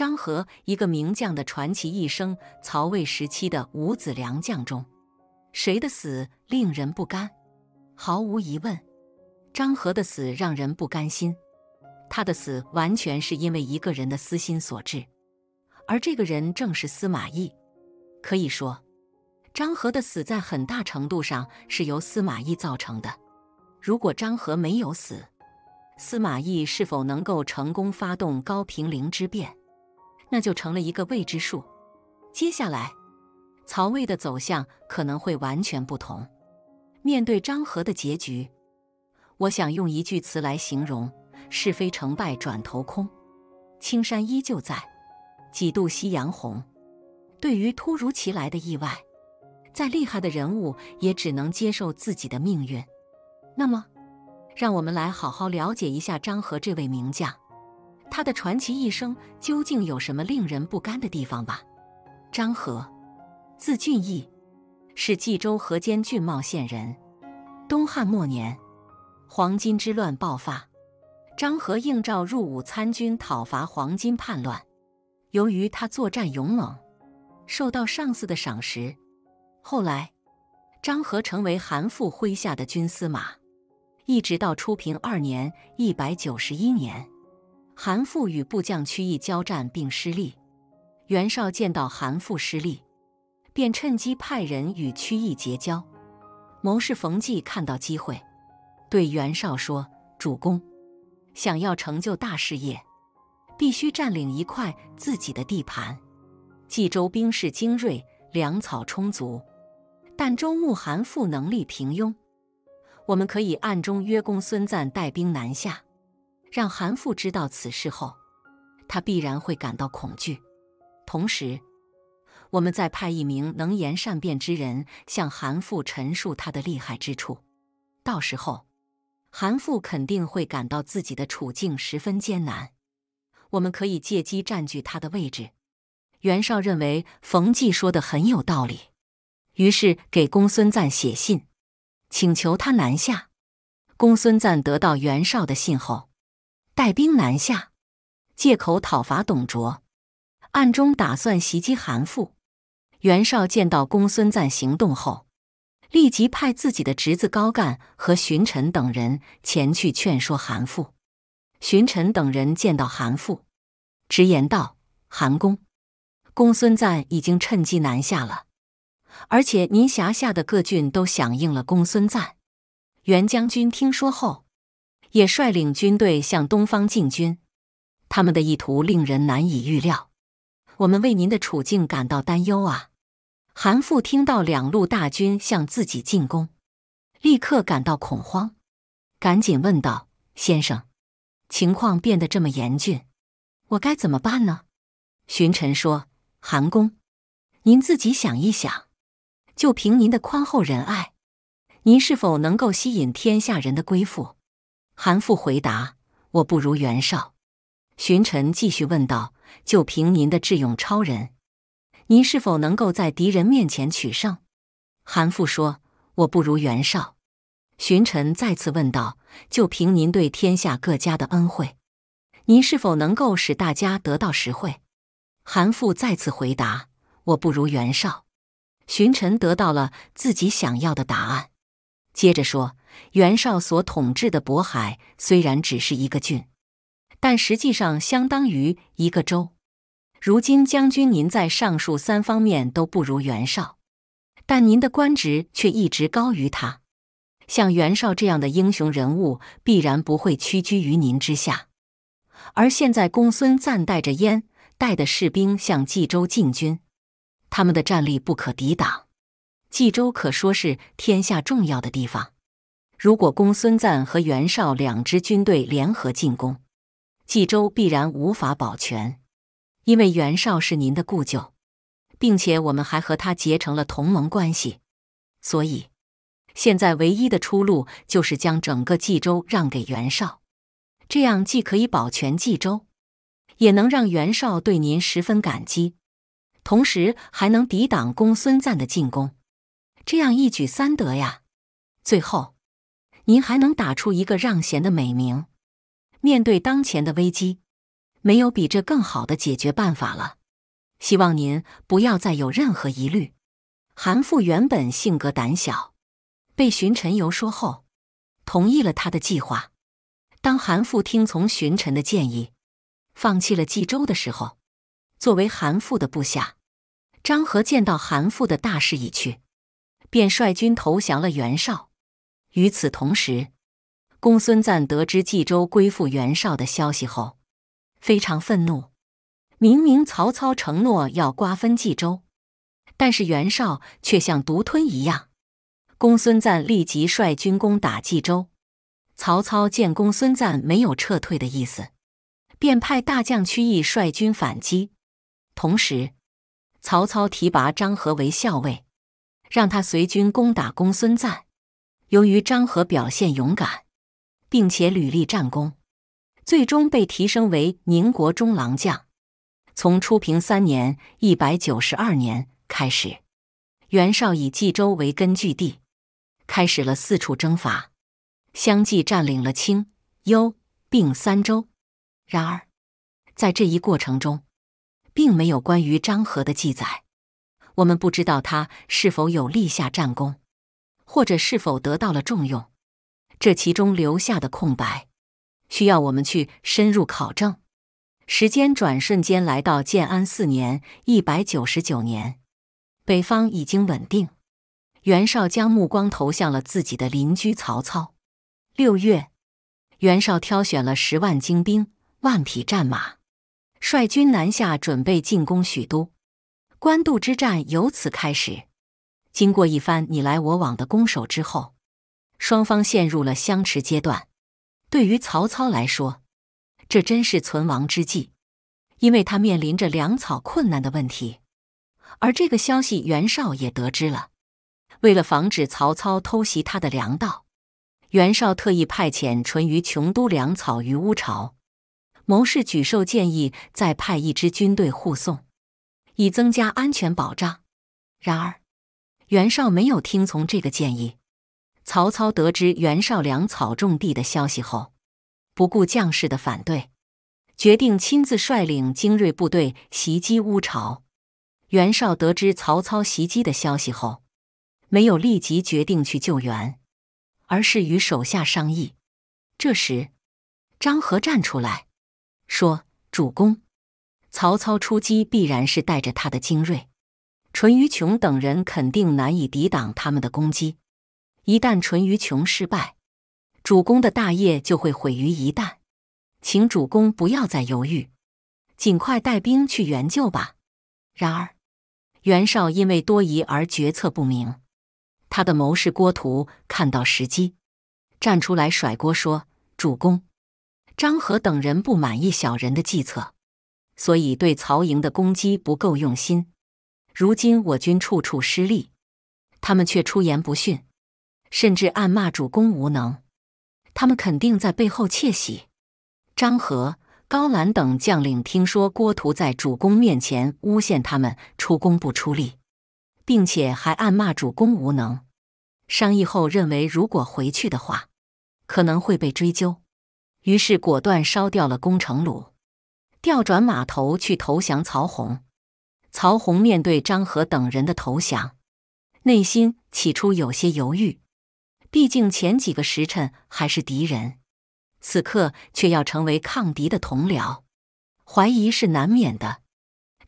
张和一个名将的传奇一生。曹魏时期的五子良将中，谁的死令人不甘？毫无疑问，张和的死让人不甘心。他的死完全是因为一个人的私心所致，而这个人正是司马懿。可以说，张和的死在很大程度上是由司马懿造成的。如果张和没有死，司马懿是否能够成功发动高平陵之变？那就成了一个未知数。接下来，曹魏的走向可能会完全不同。面对张合的结局，我想用一句词来形容：是非成败转头空，青山依旧在，几度夕阳红。对于突如其来的意外，再厉害的人物也只能接受自己的命运。那么，让我们来好好了解一下张合这位名将。他的传奇一生究竟有什么令人不甘的地方吧？张和，字俊义，是冀州河间郡茂县人。东汉末年，黄巾之乱爆发，张和应召入伍参军，讨伐黄巾叛乱。由于他作战勇猛，受到上司的赏识。后来，张和成为韩馥麾下的军司马，一直到初平二年（一百九十一年）。韩馥与部将曲义交战并失利，袁绍见到韩馥失利，便趁机派人与曲义结交。谋士冯骥看到机会，对袁绍说：“主公，想要成就大事业，必须占领一块自己的地盘。冀州兵士精锐，粮草充足，但周穆、韩馥能力平庸，我们可以暗中约公孙瓒带兵南下。”让韩馥知道此事后，他必然会感到恐惧。同时，我们再派一名能言善辩之人向韩馥陈述他的厉害之处。到时候，韩馥肯定会感到自己的处境十分艰难。我们可以借机占据他的位置。袁绍认为冯骥说的很有道理，于是给公孙瓒写信，请求他南下。公孙瓒得到袁绍的信后。带兵南下，借口讨伐董卓，暗中打算袭击韩馥。袁绍见到公孙瓒行动后，立即派自己的侄子高干和荀臣等人前去劝说韩馥。荀臣等人见到韩馥，直言道：“韩公，公孙瓒已经趁机南下了，而且您辖下的各郡都响应了公孙瓒。”袁将军听说后。也率领军队向东方进军，他们的意图令人难以预料。我们为您的处境感到担忧啊！韩馥听到两路大军向自己进攻，立刻感到恐慌，赶紧问道：“先生，情况变得这么严峻，我该怎么办呢？”荀臣说：“韩公，您自己想一想，就凭您的宽厚仁爱，您是否能够吸引天下人的归附？”韩馥回答：“我不如袁绍。”荀臣继续问道：“就凭您的智勇超人，您是否能够在敌人面前取胜？”韩馥说：“我不如袁绍。”荀臣再次问道：“就凭您对天下各家的恩惠，您是否能够使大家得到实惠？”韩馥再次回答：“我不如袁绍。”荀臣得到了自己想要的答案，接着说。袁绍所统治的渤海虽然只是一个郡，但实际上相当于一个州。如今将军您在上述三方面都不如袁绍，但您的官职却一直高于他。像袁绍这样的英雄人物，必然不会屈居于您之下。而现在，公孙瓒带着燕带的士兵向冀州进军，他们的战力不可抵挡。冀州可说是天下重要的地方。如果公孙瓒和袁绍两支军队联合进攻，冀州必然无法保全。因为袁绍是您的故旧，并且我们还和他结成了同盟关系，所以现在唯一的出路就是将整个冀州让给袁绍。这样既可以保全冀州，也能让袁绍对您十分感激，同时还能抵挡公孙瓒的进攻，这样一举三得呀！最后。您还能打出一个让贤的美名。面对当前的危机，没有比这更好的解决办法了。希望您不要再有任何疑虑。韩馥原本性格胆小，被荀臣游说后，同意了他的计划。当韩馥听从荀臣的建议，放弃了冀州的时候，作为韩馥的部下，张合见到韩馥的大势已去，便率军投降了袁绍。与此同时，公孙瓒得知冀州归附袁绍的消息后，非常愤怒。明明曹操承诺要瓜分冀州，但是袁绍却像独吞一样。公孙瓒立即率军攻打冀州。曹操见公孙瓒没有撤退的意思，便派大将曲义率军反击。同时，曹操提拔张合为校尉，让他随军攻打公孙瓒。由于张合表现勇敢，并且屡立战功，最终被提升为宁国中郎将。从初平三年（一百九十二年）开始，袁绍以冀州为根据地，开始了四处征伐，相继占领了青、幽、并三州。然而，在这一过程中，并没有关于张合的记载，我们不知道他是否有立下战功。或者是否得到了重用？这其中留下的空白，需要我们去深入考证。时间转瞬间来到建安四年（一百九十九年），北方已经稳定，袁绍将目光投向了自己的邻居曹操。六月，袁绍挑选了十万精兵、万匹战马，率军南下，准备进攻许都。官渡之战由此开始。经过一番你来我往的攻守之后，双方陷入了相持阶段。对于曹操来说，这真是存亡之际，因为他面临着粮草困难的问题。而这个消息袁绍也得知了。为了防止曹操偷袭他的粮道，袁绍特意派遣淳于琼都粮草于乌巢。谋士沮授建议再派一支军队护送，以增加安全保障。然而，袁绍没有听从这个建议。曹操得知袁绍粮草种地的消息后，不顾将士的反对，决定亲自率领精锐部队袭击乌巢。袁绍得知曹操袭击的消息后，没有立即决定去救援，而是与手下商议。这时，张合站出来说：“主公，曹操出击必然是带着他的精锐。”淳于琼等人肯定难以抵挡他们的攻击，一旦淳于琼失败，主公的大业就会毁于一旦，请主公不要再犹豫，尽快带兵去援救吧。然而，袁绍因为多疑而决策不明，他的谋士郭图看到时机，站出来甩锅说：“主公，张合等人不满意小人的计策，所以对曹营的攻击不够用心。”如今我军处处失利，他们却出言不逊，甚至暗骂主公无能。他们肯定在背后窃喜。张和、高览等将领听说郭图在主公面前诬陷他们出工不出力，并且还暗骂主公无能，商议后认为如果回去的话，可能会被追究，于是果断烧掉了攻城弩，调转马头去投降曹洪。曹洪面对张和等人的投降，内心起初有些犹豫。毕竟前几个时辰还是敌人，此刻却要成为抗敌的同僚，怀疑是难免的。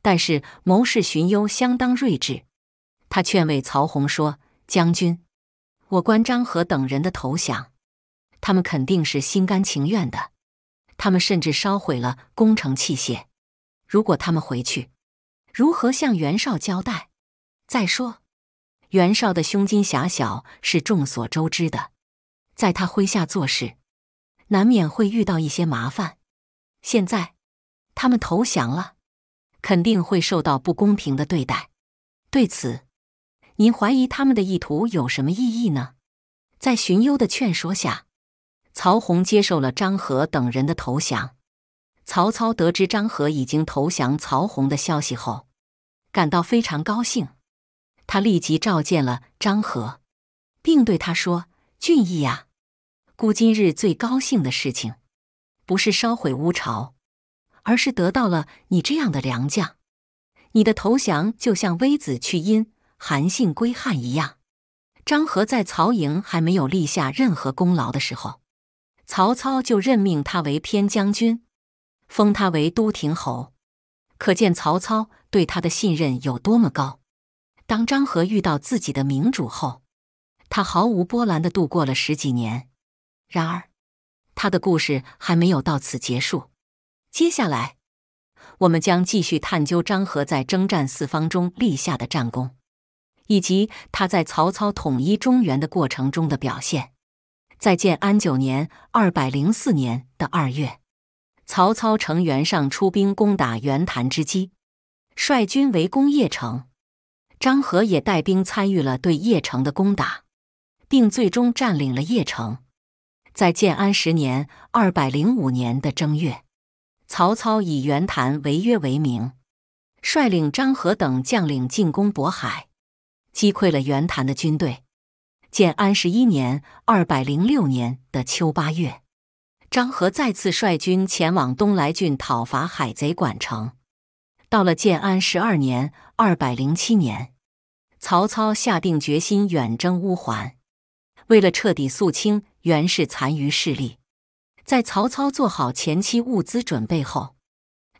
但是谋士荀攸相当睿智，他劝慰曹洪说：“将军，我观张和等人的投降，他们肯定是心甘情愿的。他们甚至烧毁了攻城器械，如果他们回去。”如何向袁绍交代？再说，袁绍的胸襟狭小是众所周知的，在他麾下做事，难免会遇到一些麻烦。现在他们投降了，肯定会受到不公平的对待。对此，您怀疑他们的意图有什么意义呢？在荀攸的劝说下，曹洪接受了张合等人的投降。曹操得知张合已经投降曹洪的消息后，感到非常高兴。他立即召见了张合，并对他说：“俊义呀，孤今日最高兴的事情，不是烧毁乌巢，而是得到了你这样的良将。你的投降就像微子去殷、韩信归汉一样。”张合在曹营还没有立下任何功劳的时候，曹操就任命他为偏将军。封他为都亭侯，可见曹操对他的信任有多么高。当张合遇到自己的明主后，他毫无波澜的度过了十几年。然而，他的故事还没有到此结束。接下来，我们将继续探究张合在征战四方中立下的战功，以及他在曹操统一中原的过程中的表现。在建安九年（二百零四年的二月）。曹操乘袁尚出兵攻打袁谭之机，率军围攻邺城。张合也带兵参与了对邺城的攻打，并最终占领了邺城。在建安十年（二百零五年的正月），曹操以袁谭违约为名，率领张合等将领进攻渤海，击溃了袁谭的军队。建安十一年（二百零六年的秋八月）。张合再次率军前往东莱郡讨伐海贼管城。到了建安十二年（二百零七年），曹操下定决心远征乌桓。为了彻底肃清袁氏残余势力，在曹操做好前期物资准备后，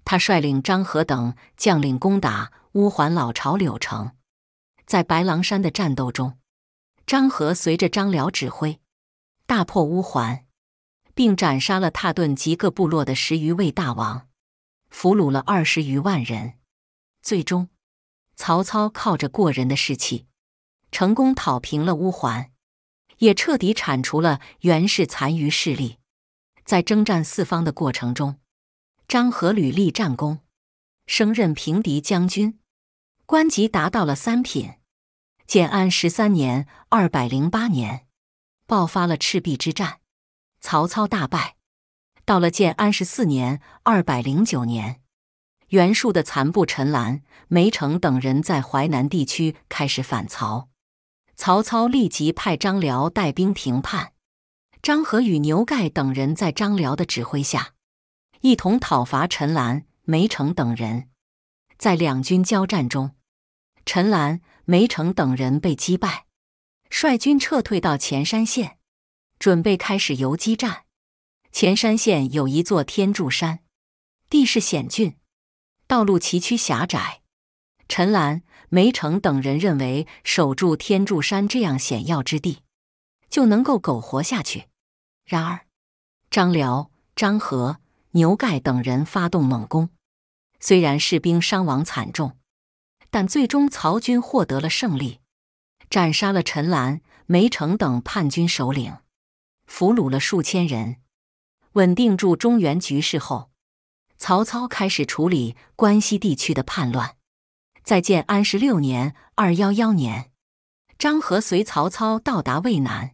他率领张合等将领攻打乌桓老巢柳城。在白狼山的战斗中，张合随着张辽指挥，大破乌桓。并斩杀了蹋顿及各部落的十余位大王，俘虏了二十余万人。最终，曹操靠着过人的士气，成功讨平了乌桓，也彻底铲除了袁氏残余势力。在征战四方的过程中，张合屡立战功，升任平狄将军，官级达到了三品。建安十三年（二百零八年），爆发了赤壁之战。曹操大败。到了建安十四年（二百零九年），袁术的残部陈兰、梅城等人在淮南地区开始反曹。曹操立即派张辽带兵平叛。张合与牛盖等人在张辽的指挥下，一同讨伐陈兰、梅城等人。在两军交战中，陈兰、梅城等人被击败，率军撤退到潜山县。准备开始游击战。前山县有一座天柱山，地势险峻，道路崎岖狭窄。陈兰、梅城等人认为守住天柱山这样险要之地，就能够苟活下去。然而，张辽、张合、牛盖等人发动猛攻，虽然士兵伤亡惨重，但最终曹军获得了胜利，斩杀了陈兰、梅城等叛军首领。俘虏了数千人，稳定住中原局势后，曹操开始处理关西地区的叛乱。在建安十六年（二幺幺年），张合随曹操到达渭南，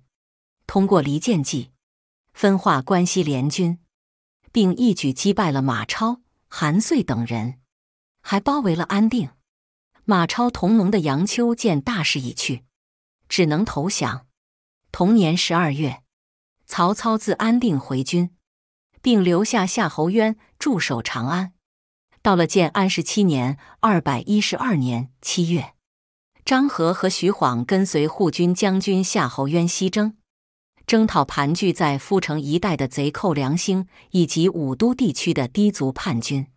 通过离间计分化关西联军，并一举击败了马超、韩遂等人，还包围了安定。马超同盟的杨秋见大势已去，只能投降。同年十二月。曹操自安定回军，并留下夏侯渊驻守长安。到了建安十七年（二百一十二年）七月，张合和徐晃跟随护军将军夏侯渊西征，征讨盘踞在肤城一带的贼寇梁兴以及武都地区的氐族叛军，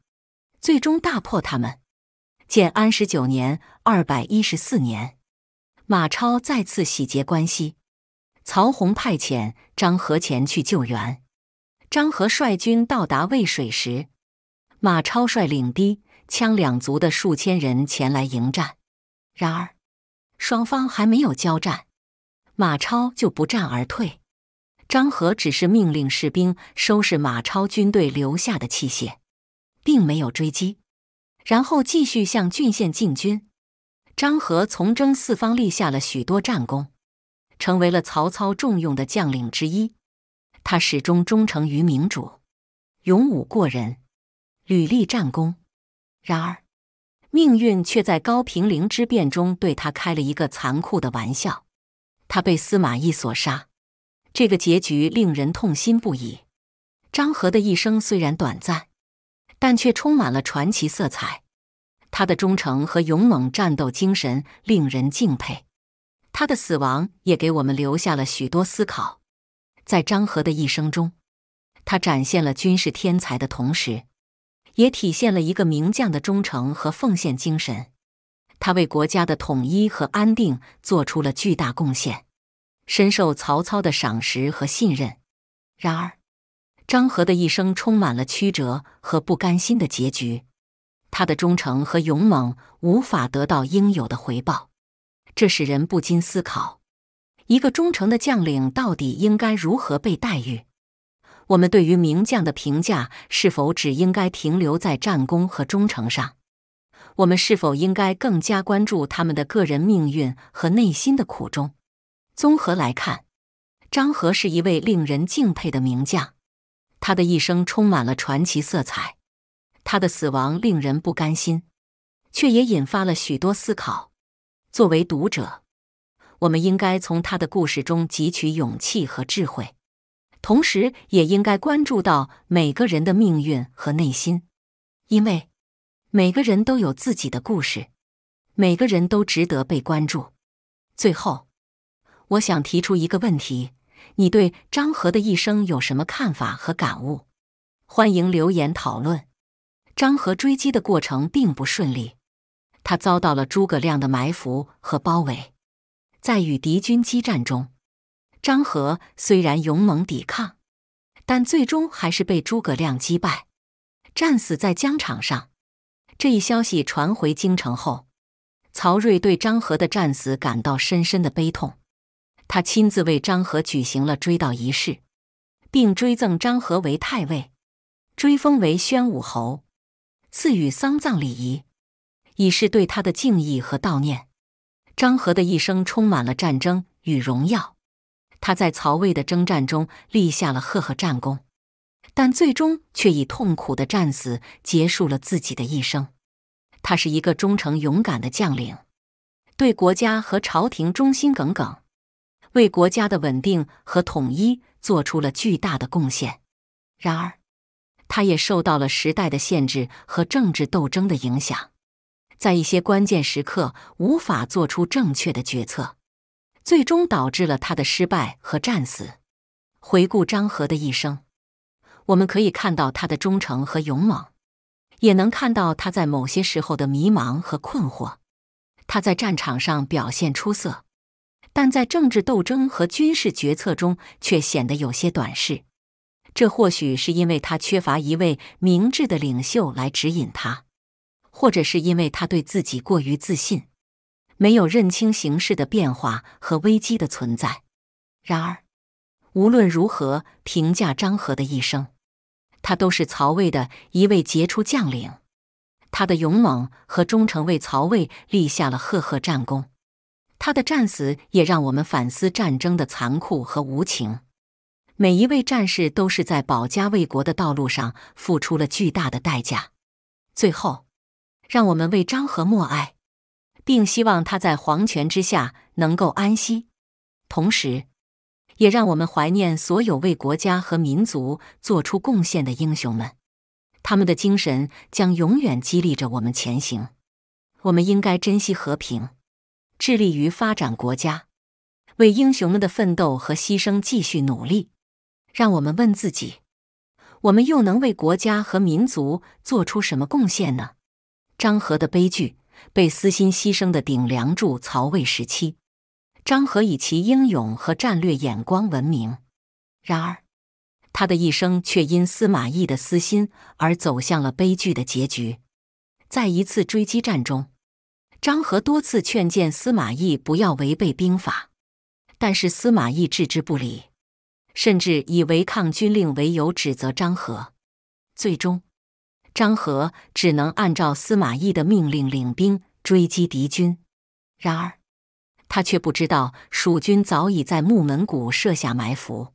最终大破他们。建安十九年（二百一十四年），马超再次洗劫关西。曹洪派遣张和前去救援。张和率军到达渭水时，马超率领低羌两族的数千人前来迎战。然而，双方还没有交战，马超就不战而退。张和只是命令士兵收拾马超军队留下的器械，并没有追击，然后继续向郡县进军。张和从征四方，立下了许多战功。成为了曹操重用的将领之一，他始终忠诚于明主，勇武过人，屡立战功。然而，命运却在高平陵之变中对他开了一个残酷的玩笑，他被司马懿所杀。这个结局令人痛心不已。张合的一生虽然短暂，但却充满了传奇色彩。他的忠诚和勇猛战斗精神令人敬佩。他的死亡也给我们留下了许多思考。在张和的一生中，他展现了军事天才的同时，也体现了一个名将的忠诚和奉献精神。他为国家的统一和安定做出了巨大贡献，深受曹操的赏识和信任。然而，张合的一生充满了曲折和不甘心的结局。他的忠诚和勇猛无法得到应有的回报。这使人不禁思考：一个忠诚的将领到底应该如何被待遇？我们对于名将的评价是否只应该停留在战功和忠诚上？我们是否应该更加关注他们的个人命运和内心的苦衷？综合来看，张和是一位令人敬佩的名将，他的一生充满了传奇色彩，他的死亡令人不甘心，却也引发了许多思考。作为读者，我们应该从他的故事中汲取勇气和智慧，同时也应该关注到每个人的命运和内心，因为每个人都有自己的故事，每个人都值得被关注。最后，我想提出一个问题：你对张和的一生有什么看法和感悟？欢迎留言讨论。张和追击的过程并不顺利。他遭到了诸葛亮的埋伏和包围，在与敌军激战中，张合虽然勇猛抵抗，但最终还是被诸葛亮击败，战死在疆场上。这一消息传回京城后，曹睿对张合的战死感到深深的悲痛，他亲自为张合举行了追悼仪式，并追赠张合为太尉，追封为宣武侯，赐予丧葬礼仪。以示对他的敬意和悼念。张和的一生充满了战争与荣耀，他在曹魏的征战中立下了赫赫战功，但最终却以痛苦的战死结束了自己的一生。他是一个忠诚勇敢的将领，对国家和朝廷忠心耿耿，为国家的稳定和统一做出了巨大的贡献。然而，他也受到了时代的限制和政治斗争的影响。在一些关键时刻无法做出正确的决策，最终导致了他的失败和战死。回顾张和的一生，我们可以看到他的忠诚和勇猛，也能看到他在某些时候的迷茫和困惑。他在战场上表现出色，但在政治斗争和军事决策中却显得有些短视。这或许是因为他缺乏一位明智的领袖来指引他。或者是因为他对自己过于自信，没有认清形势的变化和危机的存在。然而，无论如何评价张和的一生，他都是曹魏的一位杰出将领。他的勇猛和忠诚为曹魏立下了赫赫战功。他的战死也让我们反思战争的残酷和无情。每一位战士都是在保家卫国的道路上付出了巨大的代价。最后。让我们为张和默哀，并希望他在黄泉之下能够安息。同时，也让我们怀念所有为国家和民族做出贡献的英雄们，他们的精神将永远激励着我们前行。我们应该珍惜和平，致力于发展国家，为英雄们的奋斗和牺牲继续努力。让我们问自己：我们又能为国家和民族做出什么贡献呢？张合的悲剧，被私心牺牲的顶梁柱。曹魏时期，张合以其英勇和战略眼光闻名。然而，他的一生却因司马懿的私心而走向了悲剧的结局。在一次追击战中，张合多次劝谏司马懿不要违背兵法，但是司马懿置之不理，甚至以违抗军令为由指责张合。最终。张合只能按照司马懿的命令领兵追击敌军，然而他却不知道蜀军早已在木门谷设下埋伏。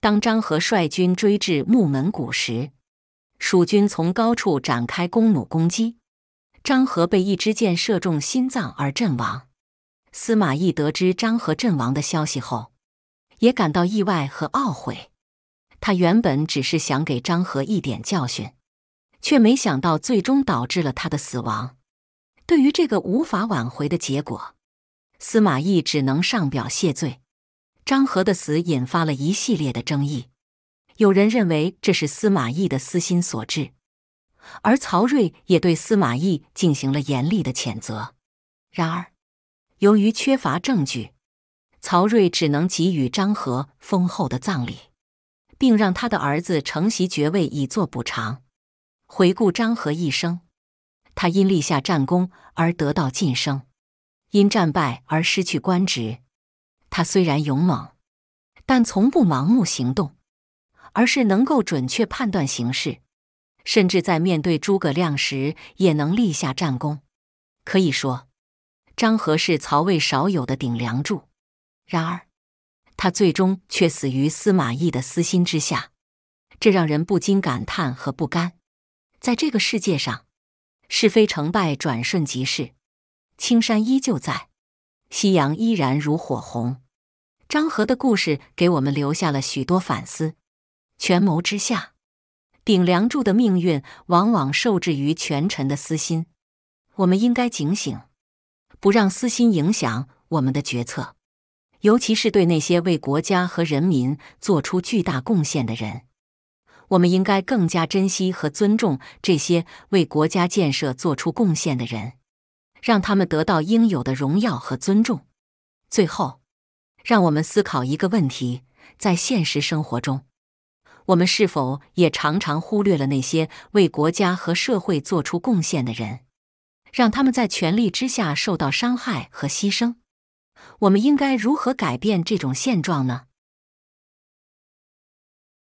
当张合率军追至木门谷时，蜀军从高处展开弓弩攻击，张合被一支箭射中心脏而阵亡。司马懿得知张合阵亡的消息后，也感到意外和懊悔。他原本只是想给张合一点教训。却没想到，最终导致了他的死亡。对于这个无法挽回的结果，司马懿只能上表谢罪。张合的死引发了一系列的争议，有人认为这是司马懿的私心所致，而曹睿也对司马懿进行了严厉的谴责。然而，由于缺乏证据，曹睿只能给予张合丰厚的葬礼，并让他的儿子承袭爵位以作补偿。回顾张和一生，他因立下战功而得到晋升，因战败而失去官职。他虽然勇猛，但从不盲目行动，而是能够准确判断形势，甚至在面对诸葛亮时也能立下战功。可以说，张和是曹魏少有的顶梁柱。然而，他最终却死于司马懿的私心之下，这让人不禁感叹和不甘。在这个世界上，是非成败转瞬即逝，青山依旧在，夕阳依然如火红。张和的故事给我们留下了许多反思。权谋之下，顶梁柱的命运往往受制于权臣的私心。我们应该警醒，不让私心影响我们的决策，尤其是对那些为国家和人民做出巨大贡献的人。我们应该更加珍惜和尊重这些为国家建设做出贡献的人，让他们得到应有的荣耀和尊重。最后，让我们思考一个问题：在现实生活中，我们是否也常常忽略了那些为国家和社会做出贡献的人，让他们在权力之下受到伤害和牺牲？我们应该如何改变这种现状呢？